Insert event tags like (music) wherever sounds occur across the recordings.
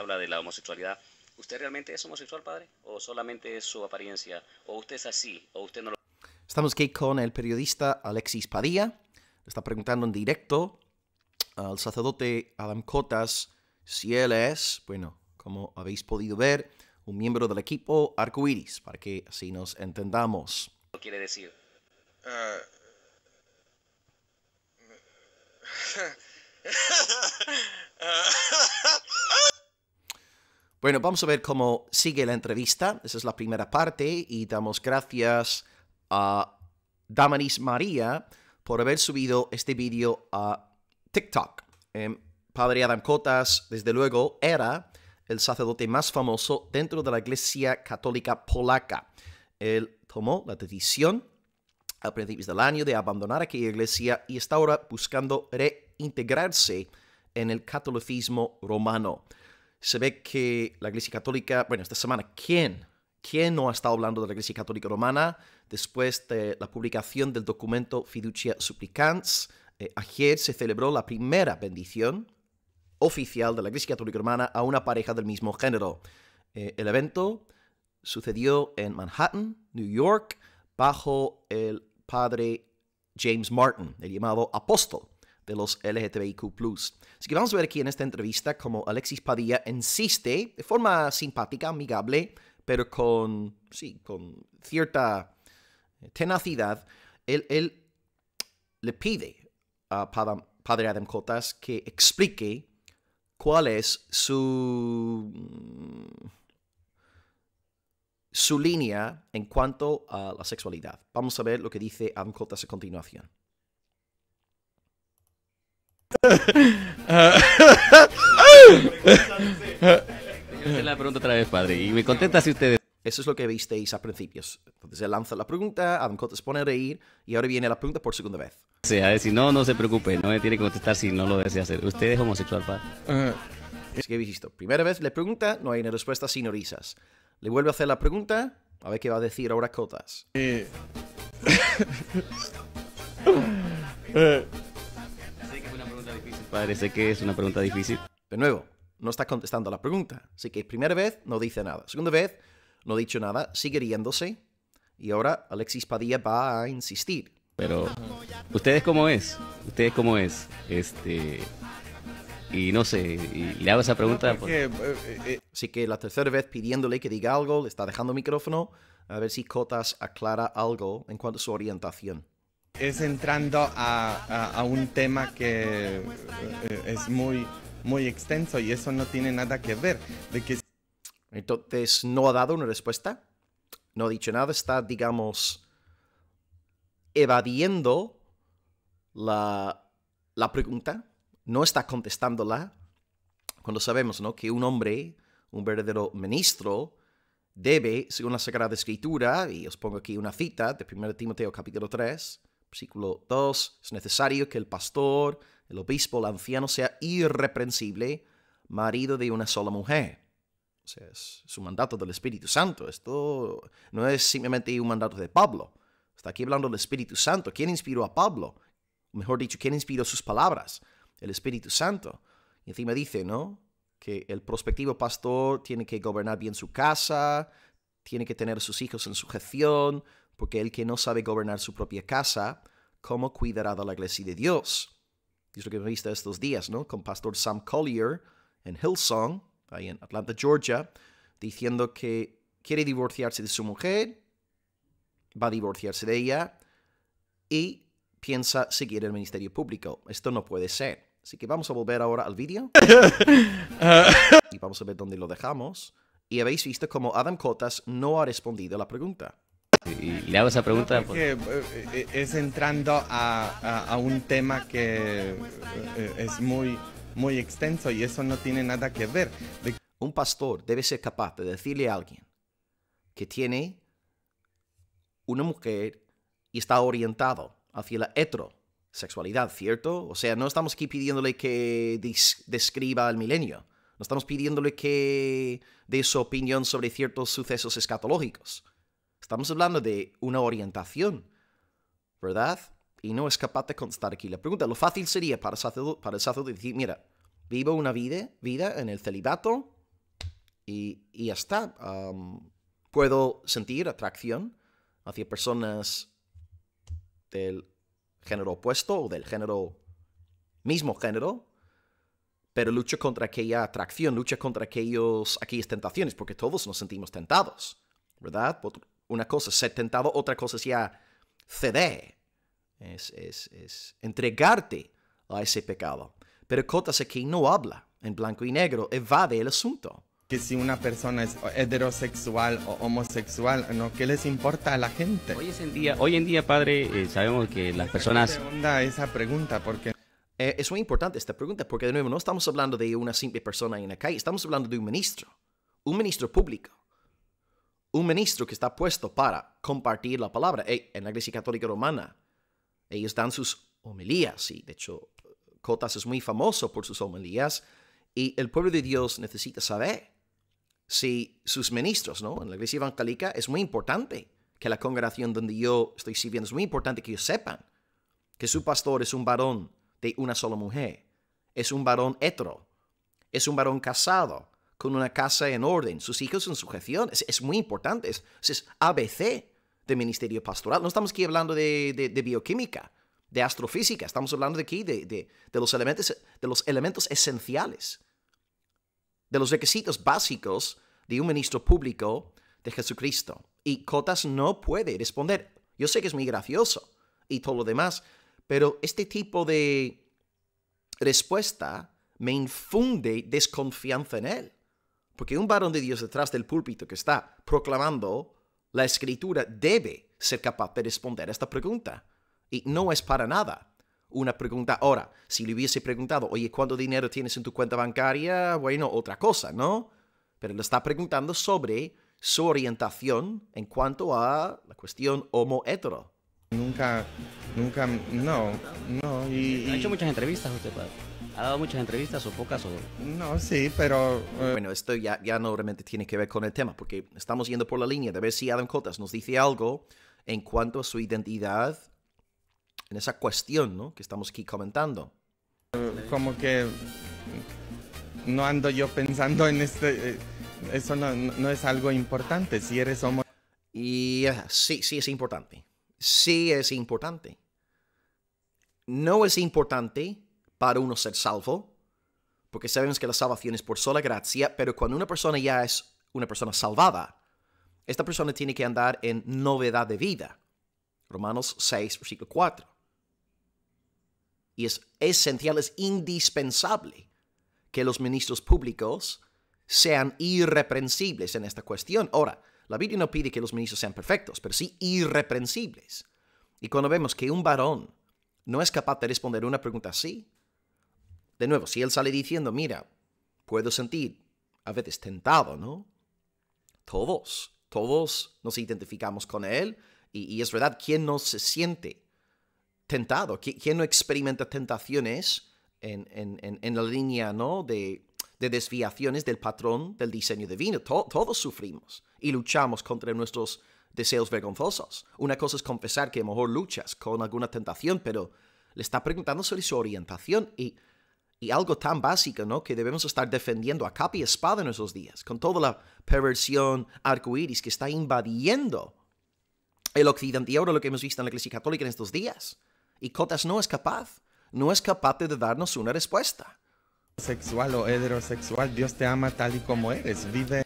habla de la homosexualidad. ¿Usted realmente es homosexual, padre? ¿O solamente es su apariencia? ¿O usted es así? ¿O usted no lo... Estamos aquí con el periodista Alexis Padilla. está preguntando en directo al sacerdote Adam Cotas si él es, bueno, como habéis podido ver, un miembro del equipo Arcoiris, para que así nos entendamos. ¿Qué quiere decir? Ah, (laughs) ah, bueno, vamos a ver cómo sigue la entrevista. Esa es la primera parte y damos gracias a Damanis María por haber subido este vídeo a TikTok. Em, padre Adam Cotas, desde luego, era el sacerdote más famoso dentro de la Iglesia Católica Polaca. Él tomó la decisión a principios del año de abandonar aquella iglesia y está ahora buscando reintegrarse en el catolicismo romano se ve que la Iglesia Católica, bueno, esta semana, ¿quién? ¿Quién no ha estado hablando de la Iglesia Católica Romana después de la publicación del documento Fiducia Supplicans? Eh, ayer se celebró la primera bendición oficial de la Iglesia Católica Romana a una pareja del mismo género. Eh, el evento sucedió en Manhattan, New York, bajo el padre James Martin, el llamado apóstol de los LGTBIQ. Así que vamos a ver aquí en esta entrevista cómo Alexis Padilla insiste de forma simpática, amigable, pero con, sí, con cierta eh, tenacidad. Él, le pide a Padre Adam Cotas que explique cuál es su, mm, su línea en cuanto a la sexualidad. Vamos a ver lo que dice Adam Cotas a continuación la pregunta otra vez, padre, y me contenta si ustedes. Eso es lo que visteis a principios. Entonces lanza la pregunta, Adam Cotas pone a reír y ahora viene la pregunta por segunda vez. O sea, si no, no se preocupe, no me tiene que contestar si no lo desea hacer. Usted es homosexual, padre. Eh. Es que he visto. Primera vez le pregunta, no hay una respuesta sino risas. Le vuelve a hacer la pregunta, a ver qué va a decir ahora Cotas. Eh... (laughs) eh... Parece que es una pregunta difícil. De nuevo, no estás contestando la pregunta. Así que primera vez no dice nada. Segunda vez no ha dicho nada, sigue riéndose. Y ahora Alexis Padilla va a insistir. Pero, ¿ustedes cómo es? ¿Ustedes cómo es? Este. Y no sé, le hago esa pregunta. Eh, eh, eh, Así que la tercera vez pidiéndole que diga algo, le está dejando micrófono, a ver si Cotas aclara algo en cuanto a su orientación es entrando a, un tema que eh, es muy, muy extenso y eso no tiene nada que ver. De que... Entonces, ¿no ha dado una respuesta? No ha dicho nada, está, digamos, evadiendo la, pregunta, no está contestándola, cuando sabemos ¿no? que un hombre, un verdadero ministro, debe, según la Sagrada Escritura, y os pongo aquí una cita de 1 Timoteo capítulo 3, Versículo 2, es necesario que el pastor, el obispo, el anciano sea irreprensible, marido de una sola mujer. O sea, es, su mandato del Espíritu Santo. Esto no es simplemente un mandato de Pablo. Está aquí hablando del Espíritu Santo. ¿Quién inspiró a Pablo? Mejor dicho, ¿quién inspiró sus palabras? El Espíritu Santo. Y encima dice, ¿no? Que el prospectivo pastor tiene que gobernar bien su casa, tiene que tener a sus hijos en sujeción, porque el que no sabe gobernar su propia casa, ¿cómo cuidará de la iglesia de Dios? Es lo que hemos visto estos días, ¿no? Con Pastor Sam Collier en Hillsong, ahí en Atlanta, Georgia, diciendo que quiere divorciarse de su mujer, va a divorciarse de ella y piensa seguir el ministerio público. Esto no puede ser. Así que vamos a volver ahora al vídeo (laughs) y vamos a ver dónde lo dejamos. Y habéis visto cómo Adam Cotas no ha respondido a la pregunta. Y, le hago esa pregunta. Porque pues. eh, eh, es entrando a, un tema que eh, es muy, muy extenso y eso no tiene nada que ver. Un pastor debe ser capaz de decirle a alguien que tiene una mujer y está orientado hacia la heterosexualidad, ¿cierto? O sea, no estamos aquí pidiéndole que describa al milenio. No estamos pidiéndole que dé su opinión sobre ciertos sucesos escatológicos. Estamos hablando de una orientación, ¿verdad? Y no es capaz de contestar aquí la pregunta. Lo fácil sería para el sacerdote, para decir, mira, vivo una vida, vida en el celibato y, y ya está. puedo sentir atracción hacia personas del género opuesto o del género mismo género, pero lucho contra aquella atracción, lucho contra aquellos, aquellas tentaciones, porque todos nos sentimos tentados, ¿verdad? una cosa, ser tentado otra cosa sea ceder, es, es, entregarte a ese pecado. Pero Cotas que no habla en blanco y negro, evade el asunto que si una persona es heterosexual o homosexual, ¿no? ¿Qué les importa a la gente? Hoy, en, día, padre, eh, sabemos que las personas... ¿Qué esa pregunta? Porque... Eh, es muy importante esta pregunta porque, de nuevo, no estamos hablando de una simple persona en la calle, estamos hablando de un ministro, un ministro público un ministro que está puesto para compartir la palabra en la Iglesia Católica Romana. Ellos dan sus homilías y de hecho Cotas es muy famoso por sus homilías y el pueblo de Dios necesita saber si sus ministros, ¿no? En la Iglesia Evangélica es muy importante que la congregación donde yo estoy sirviendo es muy importante que ellos sepan que su pastor es un varón de una sola mujer, es un varón hetero, es un varón casado, con una casa en orden, sus hijos en sujeción. Es, muy importante, es, es, ABC de ministerio pastoral. No estamos aquí hablando de, bioquímica, de astrofísica, estamos hablando de aquí de, los elementos, de los elementos esenciales, de los requisitos básicos de un ministro público de Jesucristo. Y Cotas no puede responder. Yo sé que es muy gracioso y todo lo demás, pero este tipo de respuesta me infunde desconfianza en él. Porque un varón de Dios detrás del púlpito que está proclamando la escritura debe ser capaz de responder a esta pregunta. Y no es para nada una pregunta. Ahora, si le hubiese preguntado, oye, ¿cuánto dinero tienes en tu cuenta bancaria? Bueno, otra cosa, ¿no? Pero le está preguntando sobre su orientación en cuanto a la cuestión homo-hetero. Nunca, nunca, no, no. Ha hecho muchas entrevistas usted, padre. ¿Ha dado muchas entrevistas o pocas? O... No, sí, pero... Eh, bueno, esto ya, ya no realmente tiene que ver con el tema, porque estamos yendo por la línea de ver si Adam Cotas nos dice algo en cuanto a su identidad en esa cuestión ¿no? que estamos aquí comentando. Como que no ando yo pensando en este... Eh, eso no, es algo importante, si eres hombre... Y eh, sí, sí es importante. Sí es importante. No es importante para uno ser salvo, porque sabemos que la salvación es por sola gracia, pero cuando una persona ya es una persona salvada, esta persona tiene que andar en novedad de vida. Romanos 6, versículo 4. Y es esencial, es indispensable que los ministros públicos sean irreprensibles en esta cuestión. Ahora, la Biblia no pide que los ministros sean perfectos, pero sí irreprensibles. Y cuando vemos que un varón no es capaz de responder una pregunta así, de nuevo, si él sale diciendo, mira, puedo sentir a veces tentado, ¿no? Todos, todos nos identificamos con él y, es verdad, ¿quién no se siente tentado? ¿Quién no experimenta tentaciones en, la línea, ¿no? De, desviaciones del patrón del diseño divino. todos sufrimos y luchamos contra nuestros deseos vergonzosos. Una cosa es confesar que a lo mejor luchas con alguna tentación, pero le está preguntando sobre su orientación y y algo tan básico, ¿no? Que debemos estar defendiendo a capa y espada en esos días, con toda la perversión arcoíris que está invadiendo el occidente. Y ahora lo que hemos visto en la Iglesia Católica en estos días. Y Cotas no es capaz, no es capaz de darnos una respuesta. Sexual o heterosexual, Dios te ama tal y como eres, vive.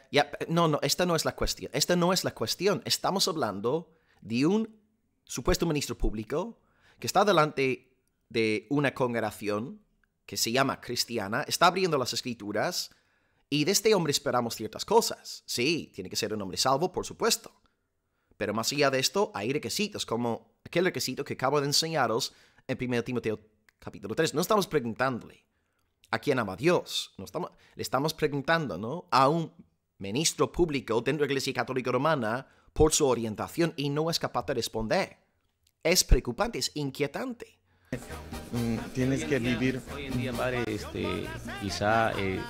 no, no, esta no es la cuestión, esta no es la cuestión. Estamos hablando de un supuesto ministro público que está delante de una congregación que se llama cristiana, está abriendo las escrituras y de este hombre esperamos ciertas cosas. Sí, tiene que ser un hombre salvo, por supuesto. Pero más allá de esto, hay requisitos, como aquel requisito que acabo de enseñaros en 1 Timoteo capítulo 3. No estamos preguntándole a quién ama Dios. No estamos, le estamos preguntando a un ministro público dentro de la Iglesia Católica Romana por su orientación y no es capaz de responder. Es preocupante, es inquietante. Mm, tienes que vivir. Hoy en día, padre, este, quizá eh,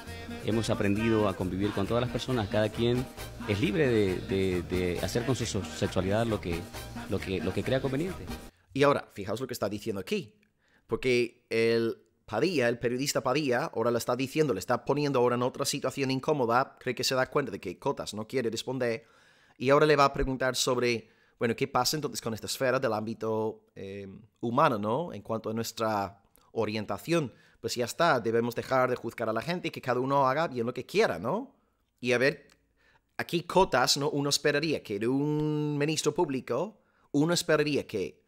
hemos aprendido a convivir con todas las personas. Cada quien es libre de, hacer con su sexualidad lo que, lo, que, lo que crea conveniente. Y ahora, fijaos lo que está diciendo aquí. Porque el Padilla, el periodista Padilla, ahora le está diciendo, le está poniendo ahora en otra situación incómoda. Cree que se da cuenta de que Cotas no quiere responder. Y ahora le va a preguntar sobre bueno, ¿qué pasa entonces con esta esfera del ámbito eh, humano, ¿no? En cuanto a nuestra orientación, pues ya está, debemos dejar de juzgar a la gente y que cada uno haga bien lo que quiera, ¿no? Y a ver, aquí cotas, ¿no? Uno esperaría que de un ministro público, uno esperaría que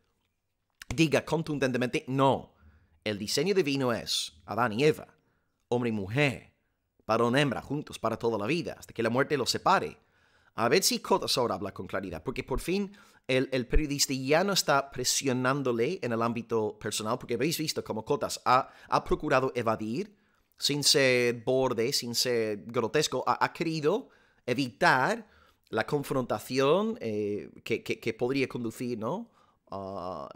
diga contundentemente, no, el diseño divino es Adán y Eva, hombre y mujer, para y hembra, juntos para toda la vida, hasta que la muerte los separe. A ver si Cotas ahora habla con claridad, porque por fin el, periodista ya no está presionándole en el ámbito personal, porque habéis visto como Cotas ha, procurado evadir sin ser borde, sin ser grotesco, ha, querido evitar la confrontación eh, que, podría conducir, ¿no? Ah,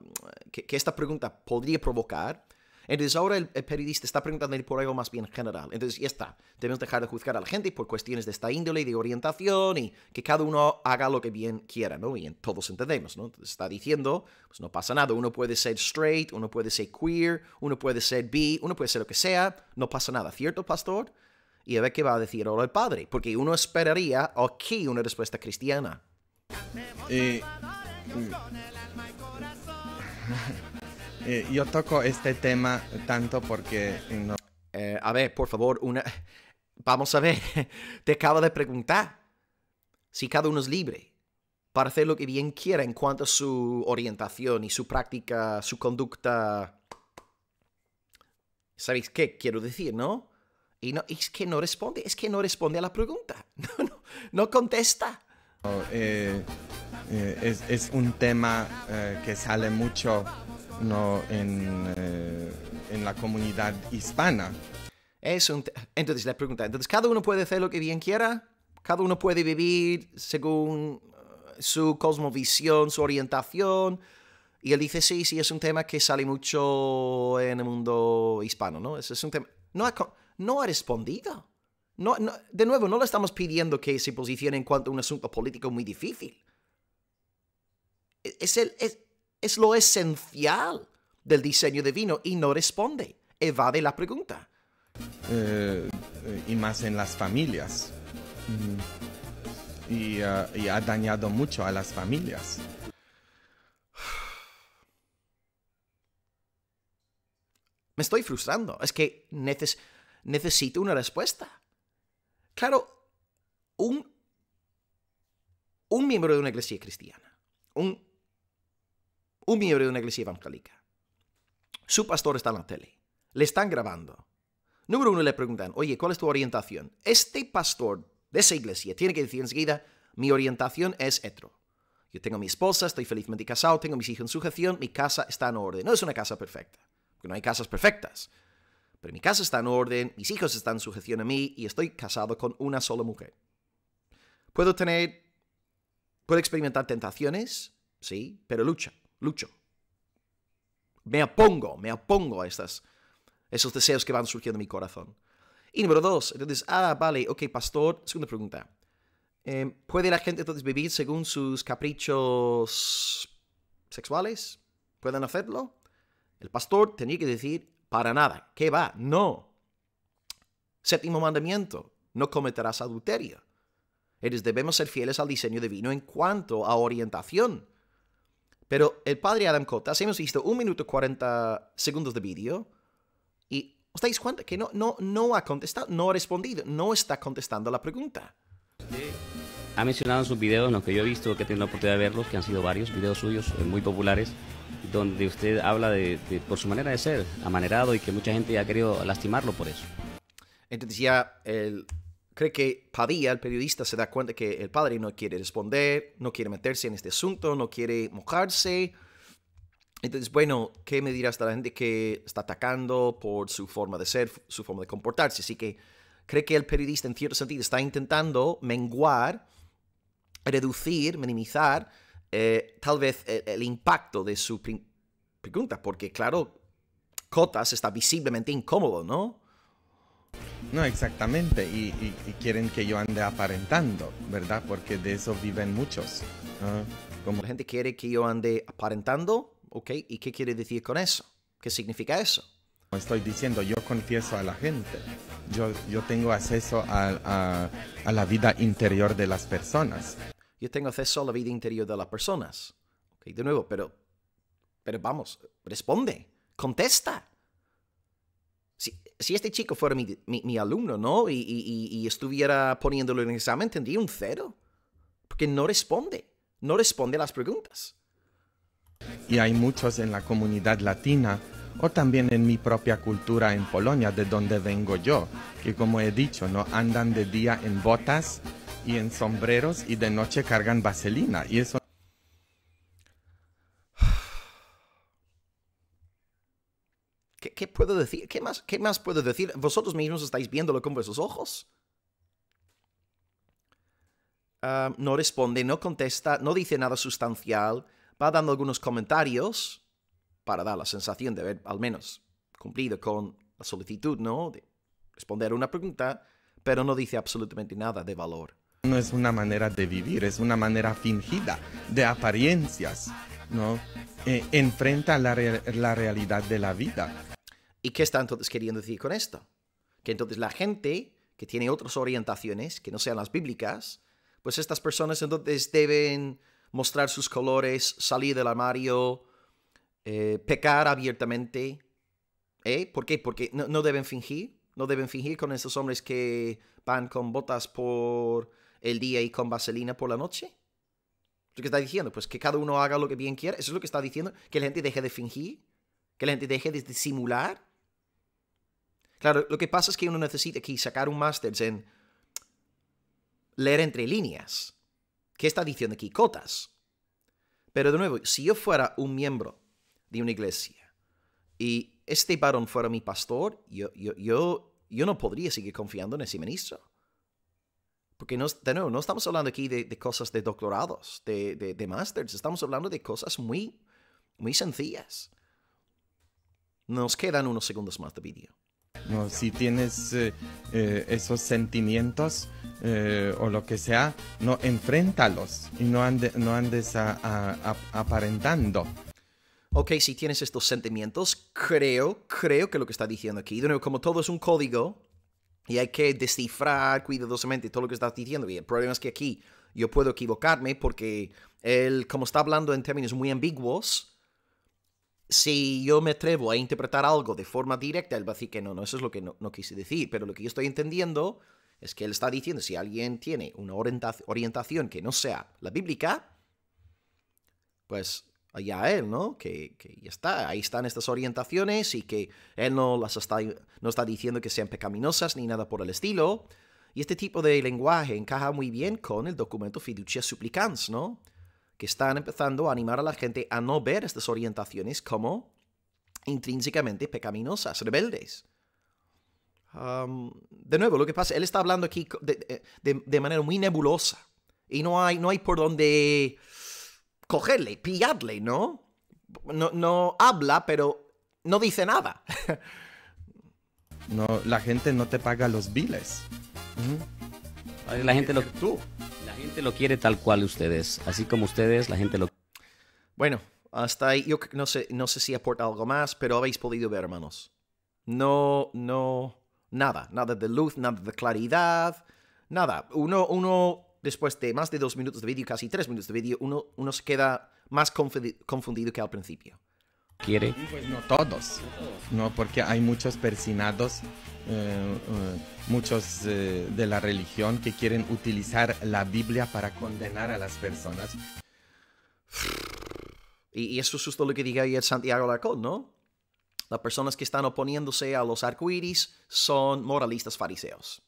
que, que esta pregunta podría provocar entonces ahora el, periodista está preguntando por algo más bien general. Entonces ya está, debemos dejar de juzgar a la gente por cuestiones de esta índole, y de orientación y que cada uno haga lo que bien quiera, ¿no? Y todos entendemos, ¿no? Entonces está diciendo, pues no pasa nada, uno puede ser straight, uno puede ser queer, uno puede ser bi, uno puede ser lo que sea, no pasa nada, ¿cierto, pastor? Y a ver qué va a decir ahora el padre, porque uno esperaría aquí una respuesta cristiana. Eh... (laughs) Eh, yo toco este tema tanto porque... No... Eh, a ver, por favor, una... Vamos a ver, (laughs) te acabo de preguntar si cada uno es libre para hacer lo que bien quiera en cuanto a su orientación y su práctica, su conducta. ¿Sabéis qué quiero decir, no? Y no, es que no responde, es que no responde a la pregunta. (laughs) No, no, contesta. Eh, es, un tema que sale mucho no en, eh, en la comunidad hispana. Es un entonces la pregunta, entonces cada uno puede hacer lo que bien quiera, cada uno puede vivir según eh, su cosmovisión, su orientación. Y él dice, sí, sí, es un tema que sale mucho en el mundo hispano, ¿no? Es, es un tema... No ha, no ha respondido. No, de nuevo, no le estamos pidiendo que se posicione en cuanto a un asunto político muy difícil. E-, es, el, es, es lo esencial del diseño divino y no responde, evade la pregunta. Eh, y más en las familias. Ah, y, ha dañado mucho a las familias. Me estoy frustrando. Es que necesito una respuesta. Claro, un, un miembro de una iglesia cristiana, un un miembro de una iglesia evangélica. Su pastor está en la tele. Le están grabando. Número uno le preguntan, oye, ¿cuál es tu orientación? Este pastor de esa iglesia tiene que decir enseguida, mi orientación es hetero. Yo tengo mi esposa, estoy felizmente casado, tengo mis hijos en sujeción, mi casa está en orden. No es una casa perfecta, porque no hay casas perfectas. Pero mi casa está en orden, mis hijos están en sujeción a mí y estoy casado con una sola mujer. Puedo tener, puedo experimentar tentaciones, sí, pero lucha lucho. Me opongo, me opongo a estas, esos deseos que van surgiendo en mi corazón. Y número dos, entonces, ah, vale, ok, pastor, segunda pregunta. Em, ¿Puede la gente entonces vivir según sus caprichos sexuales? ¿Pueden hacerlo? El pastor tenía que decir, para nada, ¿qué va? No. Séptimo mandamiento, no cometerás adulterio. debemos ser fieles al diseño divino en cuanto a orientación. Pero el padre Adam Cotas, hemos visto un minuto 40 segundos de vídeo y os dais cuenta que no, no, no ha contestado, no ha respondido, no está contestando la pregunta. Ha mencionado en sus videos, en los que yo he visto, que he tenido la oportunidad de verlos, que han sido varios videos suyos eh, muy populares, donde usted habla de, por su manera de ser, amanerado y que mucha gente ha querido lastimarlo por eso. Entonces ya el cree que Padilla, el periodista, se da cuenta que el padre no quiere responder, no quiere meterse en este asunto, no quiere mojarse. Entonces, bueno, ¿qué me dirás de la gente que está atacando por su forma de ser, su forma de comportarse? Así que cree que el periodista, en cierto sentido, está intentando menguar, reducir, minimizar eh, tal vez eh, el, impacto de su pregunta, porque claro, Cotas está visiblemente incómodo, ¿no? No, exactamente, y, quieren que yo ande aparentando, ¿verdad? Porque de eso viven muchos. Como... La gente quiere que yo ande aparentando, ¿ok? ¿Y qué quiere decir con eso? ¿Qué significa eso? Estoy diciendo, yo confieso a la gente, yo, yo tengo acceso a, la vida interior de las personas. Yo tengo acceso a la vida interior de las personas. Ok, de nuevo, pero, pero vamos, responde, contesta. Si, este chico fuera mi, alumno, ¿no? Y, estuviera poniéndolo en examen, tendría un cero. Porque no responde. No responde a las preguntas. Y hay muchos en la comunidad latina o también en mi propia cultura en Polonia, de donde vengo yo, que como he dicho, no andan de día en botas y en sombreros y de noche cargan vaselina. Y eso ¿qué puedo decir? ¿Qué más, ¿Qué más puedo decir? Vosotros mismos estáis viéndolo con vuestros ojos. no responde, no contesta, no dice nada sustancial, va dando algunos comentarios para dar la sensación de haber al menos cumplido con la solicitud, ¿no? De responder a una pregunta, pero no dice absolutamente nada de valor. No es una manera de vivir, es una manera fingida, de apariencias, ¿no? Eh, enfrenta la, la realidad de la vida. ¿Y qué está entonces queriendo decir con esto? Que entonces la gente que tiene otras orientaciones, que no sean las bíblicas, pues estas personas entonces deben mostrar sus colores, salir del armario, eh, pecar abiertamente. ¿Eh? ¿Por qué? Porque no, no, deben fingir, no deben fingir con estos hombres que van con botas por el día y con vaselina por la noche. ¿Qué está diciendo? Pues que cada uno haga lo que bien quiera. Eso es lo que está diciendo. Que la gente deje de fingir, que la gente deje de disimular. Claro, lo que pasa es que uno necesita aquí sacar un máster en leer entre líneas. ¿Qué está diciendo aquí? Cotas. Pero de nuevo, si yo fuera un miembro de una iglesia y este varón fuera mi pastor, yo, yo, yo, no podría seguir confiando en ese ministro. Porque no, de nuevo, no estamos hablando aquí de, cosas de doctorados, de, de, estamos hablando de cosas muy, muy sencillas. Nos quedan unos segundos más de vídeo. No, si tienes eh, eh, esos sentimientos eh, o lo que sea, no enfréntalos y no, andes aparentando. Ok, si tienes estos sentimientos, creo, creo que lo que está diciendo aquí, de nuevo, como todo es un código y hay que descifrar cuidadosamente todo lo que está diciendo, el problema es que aquí yo puedo equivocarme porque él, como está hablando en términos muy ambiguos, si yo me atrevo a interpretar algo de forma directa, él va a decir que no, no, eso es lo que no, quise decir. Pero lo que yo estoy entendiendo es que él está diciendo, si alguien tiene una orientación que no sea la bíblica, pues allá él, ¿no? Que, que, ya está, ahí están estas orientaciones y que él no las está, no está diciendo que sean pecaminosas ni nada por el estilo. Y este tipo de lenguaje encaja muy bien con el documento Fiducia Supplicans, ¿no? que están empezando a animar a la gente a no ver estas orientaciones como intrínsecamente pecaminosas, rebeldes. de nuevo, lo que pasa, él está hablando aquí eh, de, manera muy nebulosa y no hay, no hay por dónde cogerle, pillarle, ¿no? No, no habla, pero no dice nada. (laughs) no, la gente no te paga los biles. La gente lo... Tú. La gente lo quiere tal cual ustedes. Así como ustedes, la gente lo Bueno, hasta ahí. Yo no sé, no sé si aporta algo más, pero habéis podido ver, hermanos. No, no. Nada. Nada de luz, nada de claridad. Nada. Uno, uno después de más de dos minutos de vídeo, casi tres minutos de vídeo, uno, uno se queda más confundido que al principio quiere. Pues no todos, no porque hay muchos persinados, eh, eh, muchos eh, de la religión que quieren utilizar la Biblia para condenar a las personas. Y, eso es justo lo que dijo ayer Santiago Alarcón, ¿no? Las personas que están oponiéndose a los arcoíris son moralistas fariseos.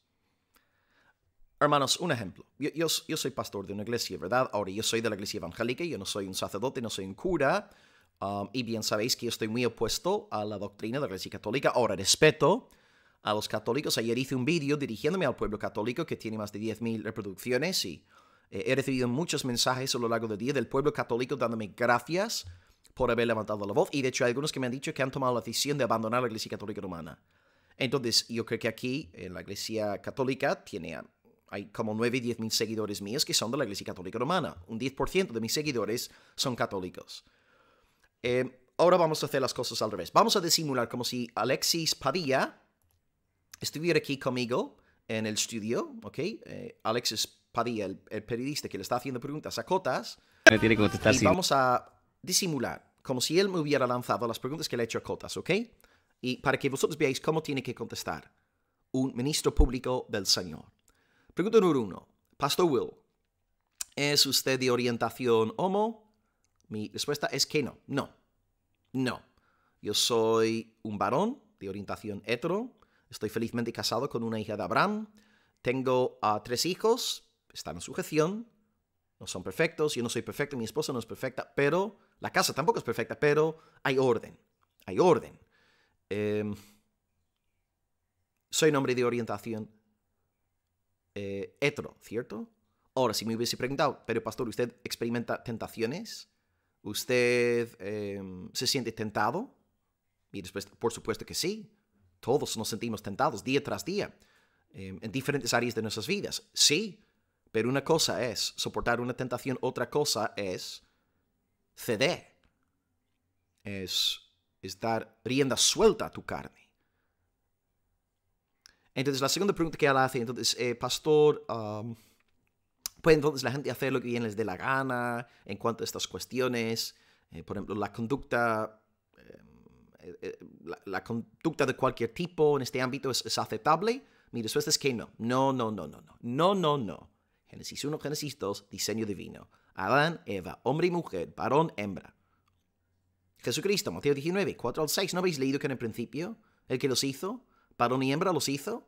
Hermanos, un ejemplo. Yo, yo soy pastor de una iglesia, ¿verdad? Ahora, yo soy de la iglesia evangélica, yo no soy un sacerdote, no soy un cura, y bien sabéis que yo estoy muy opuesto a la doctrina de la Iglesia Católica. Ahora, respeto a los católicos. Ayer hice un vídeo dirigiéndome al pueblo católico que tiene más de 10.000 reproducciones y eh, he recibido muchos mensajes a lo largo del día del pueblo católico dándome gracias por haber levantado la voz. Y de hecho algunos que me han dicho que han tomado la decisión de abandonar la Iglesia Católica Romana. Entonces, yo creo que aquí, en la Iglesia Católica, tiene, ah, hay como 9 o 10.000 seguidores míos que son de la Iglesia Católica Romana. Un 10% de mis seguidores son católicos. Em, ahora vamos a hacer las cosas al revés. Vamos a disimular como si Alexis Padilla estuviera aquí conmigo en el estudio, ¿ok? Eh, Alexis Padilla, el, periodista que le está haciendo preguntas a Cotas. Me tiene que contestar, y vamos a disimular, como si él me hubiera lanzado las preguntas que le he hecho a Cotas, ¿ok? Y para que vosotros veáis cómo tiene que contestar un ministro público del Señor. Pregunta número uno. Pastor Will, ¿es usted de orientación homo? Mi respuesta es que no, no, no. Yo soy un varón de orientación hetero, estoy felizmente casado con una hija de Abraham, tengo a ah, tres hijos, están en sujeción, no son perfectos, yo no soy perfecto, mi esposa no es perfecta, pero la casa tampoco es perfecta, pero hay orden, hay orden. Em, soy un hombre de orientación eh, hetero, ¿cierto? Ahora, si me hubiese preguntado, pero pastor, ¿usted experimenta tentaciones? ¿Usted em, se siente tentado? Y después, por supuesto que sí. Todos nos sentimos tentados día tras día em, en diferentes áreas de nuestras vidas. Sí, pero una cosa es soportar una tentación, otra cosa es ceder. Es, dar rienda suelta a tu carne. Entonces, la segunda pregunta que él hace, entonces, eh, pastor, Puede entonces la gente hacer lo que bien les dé la gana en cuanto a estas cuestiones. Eh, por ejemplo, la conducta, eh, eh, la, conducta de cualquier tipo en este ámbito es, aceptable. Mi respuesta es que no. No, no, no, no, no. No, no, no. Génesis 1, Génesis 2, diseño divino. Adán, Eva, hombre y mujer, varón, hembra. Jesucristo, Mateo 19, 4 al 6. ¿No habéis leído que en el principio el que los hizo, varón y hembra los hizo?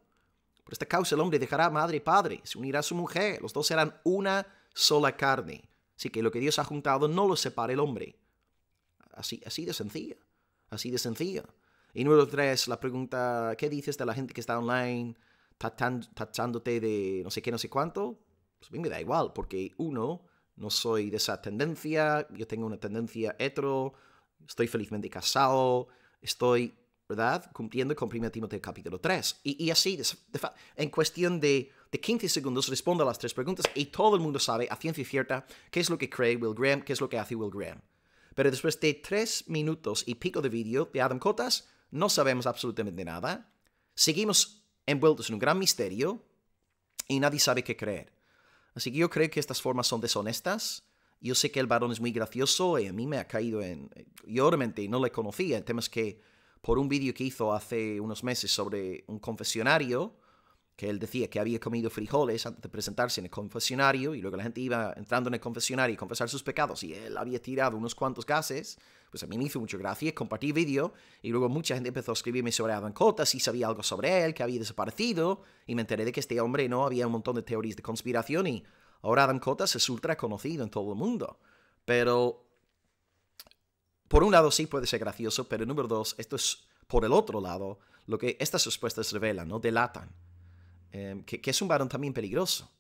Por esta causa el hombre dejará madre y padre, se unirá a su mujer, los dos serán una sola carne. Así que lo que Dios ha juntado no lo separa el hombre. Así, así de sencillo, así de sencillo. Y número tres, la pregunta, ¿qué dices de la gente que está online tachándote de no sé qué, no sé cuánto? Pues a me da igual, porque uno, no soy de esa tendencia, yo tengo una tendencia hetero, estoy felizmente casado, estoy ¿verdad? Cumpliendo con 1 del capítulo 3. Y, así, en cuestión de, de, 15 segundos, respondo a las tres preguntas y todo el mundo sabe a ciencia cierta qué es lo que cree Will Graham, qué es lo que hace Will Graham. Pero después de tres minutos y pico de vídeo de Adam Cotas, no sabemos absolutamente nada. Seguimos envueltos en un gran misterio y nadie sabe qué creer. Así que yo creo que estas formas son deshonestas. Yo sé que el varón es muy gracioso y a mí me ha caído en... Yo realmente no le conocía en temas que por un vídeo que hizo hace unos meses sobre un confesionario, que él decía que había comido frijoles antes de presentarse en el confesionario y luego la gente iba entrando en el confesionario y confesar sus pecados y él había tirado unos cuantos gases, pues a mí me hizo mucha gracia, compartí vídeo y luego mucha gente empezó a escribirme sobre Adam Cota, si sabía algo sobre él, que había desaparecido y me enteré de que este hombre no había un montón de teorías de conspiración y ahora Adam Cota es ultra conocido en todo el mundo. Pero por un lado sí puede ser gracioso, pero número dos, esto es por el otro lado, lo que estas respuestas revelan, ¿no? Delatan. Em, que, es un varón también peligroso.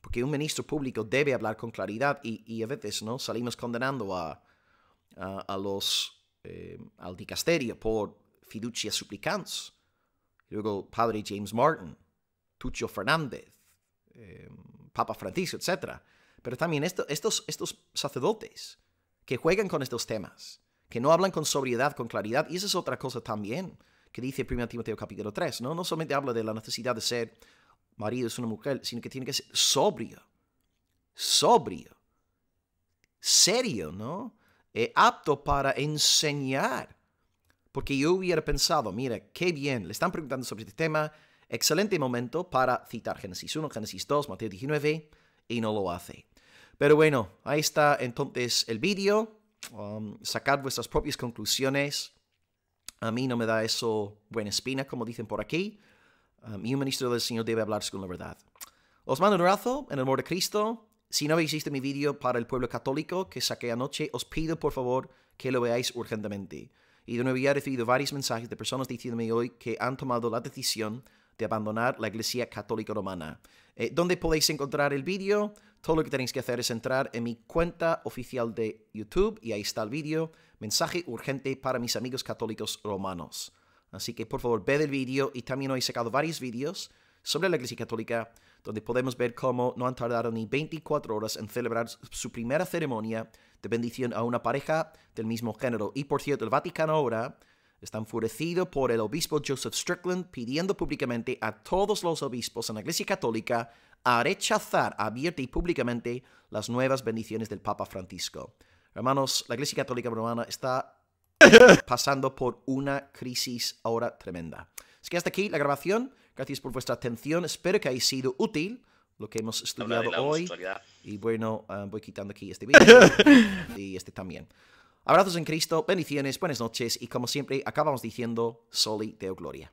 Porque un ministro público debe hablar con claridad y, y a veces, ¿no? Salimos condenando a, a, los, em, al dicasterio por fiducia supplicans. Luego, padre James Martin, Tucho Fernández, em, Papa Francisco, etc. Pero también esto, estos, estos sacerdotes que juegan con estos temas que no hablan con sobriedad, con claridad. Y esa es otra cosa también que dice 1 Timoteo capítulo 3, ¿no? No solamente habla de la necesidad de ser marido es una mujer, sino que tiene que ser sobrio, sobrio, serio, ¿no? Eh, apto para enseñar. Porque yo hubiera pensado, mira, qué bien, le están preguntando sobre este tema, excelente momento para citar Génesis 1, Génesis 2, Mateo 19, y no lo hace. Pero bueno, ahí está entonces el vídeo. Sacar um, sacad vuestras propias conclusiones. A mí no me da eso buena espina, como dicen por aquí. Mi um, y un ministro del Señor debe hablar según la verdad. Os mando un abrazo en el amor de Cristo. Si no habéis visto mi vídeo para el pueblo católico que saqué anoche, os pido por favor que lo veáis urgentemente. Y de nuevo ya he recibido varios mensajes de personas diciéndome hoy que han tomado la decisión de abandonar la Iglesia Católica Romana. Eh, ¿Dónde podéis encontrar el vídeo? Todo lo que tenéis que hacer es entrar en mi cuenta oficial de YouTube y ahí está el vídeo. Mensaje urgente para mis amigos católicos romanos. Así que por favor ve el vídeo y también hoy he sacado varios vídeos sobre la Iglesia Católica donde podemos ver cómo no han tardado ni 24 horas en celebrar su primera ceremonia de bendición a una pareja del mismo género. Y por cierto, el Vaticano ahora está enfurecido por el obispo Joseph Strickland pidiendo públicamente a todos los obispos en la Iglesia Católica a rechazar abierta y públicamente las nuevas bendiciones del Papa Francisco. Hermanos, la Iglesia Católica Romana está (coughs) pasando por una crisis ahora tremenda. Así que hasta aquí la grabación. Gracias por vuestra atención. Espero que haya sido útil lo que hemos estudiado hoy. Y bueno, ah, voy quitando aquí este vídeo (laughs) y este también. Abrazos en Cristo, bendiciones, buenas noches y como siempre acabamos diciendo, soli deo gloria.